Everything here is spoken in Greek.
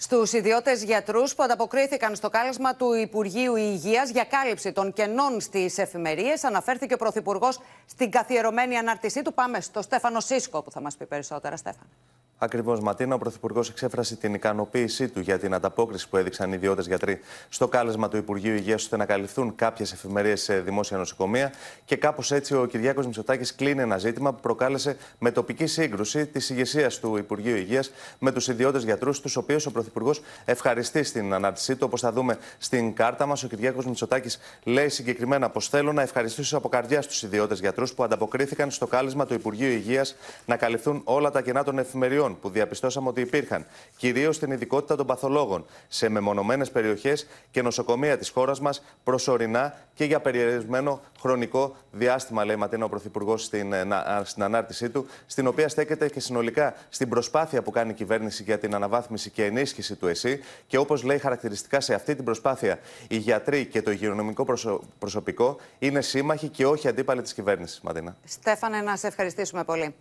στους ιδιώτες γιατρούς που ανταποκρίθηκαν στο κάλεσμα του Υπουργείου Υγείας για κάλυψη των κενών στις εφημερίες. Αναφέρθηκε ο Πρωθυπουργός στην καθιερωμένη ανάρτησή του. Πάμε στο Στέφανο Σίσκο που θα μας πει περισσότερα, Στέφανο. Ακριβώς, Ματίνα, ο Πρωθυπουργός εξέφρασε την ικανοποίησή του για την ανταπόκριση που έδειξαν οι ιδιώτες γιατροί στο κάλεσμα του Υπουργείου Υγείας ώστε να καλυφθούν κάποιες εφημερίες σε δημόσια νοσοκομεία. Και κάπως έτσι ο Κυριάκος Μητσοτάκης κλείνει ένα ζήτημα που προκάλεσε με τοπική σύγκρουση της ηγεσίας του Υπουργείου Υγείας με τους ιδιώτες γιατρούς, τους οποίους ο Πρωθυπουργός ευχαριστεί στην ανάρτησή του. Όπως θα δούμε στην κάρτα μας, ο Κυριάκος Μητσοτάκης λέει συγκεκριμένα πως θέλω να ευχαριστήσω από καρδιάς τους ιδιώτες γιατρούς που ανταποκρίθηκαν στο κάλεσμα του Υπουργείου Υγείας να καλυφθούν όλα τα κενά των εφημεριών που διαπιστώσαμε ότι υπήρχαν, κυρίω στην ειδικότητα των παθολόγων, σε μεμονωμένες περιοχές και νοσοκομεία της χώρας μας προσωρινά και για περιορισμένο χρονικό διάστημα, λέει Ματίνα ο Πρωθυπουργός στην, ε, στην ανάρτησή του, στην οποία στέκεται και συνολικά στην προσπάθεια που κάνει η κυβέρνηση για την αναβάθμιση και ενίσχυση του ΕΣΥ. Και όπως λέει χαρακτηριστικά σε αυτή την προσπάθεια, οι γιατροί και το υγειονομικό προσωπικό είναι σύμμαχοι και όχι αντίπαλοι της κυβέρνησης, Ματίνα. Στέφανε, να σε ευχαριστήσουμε πολύ.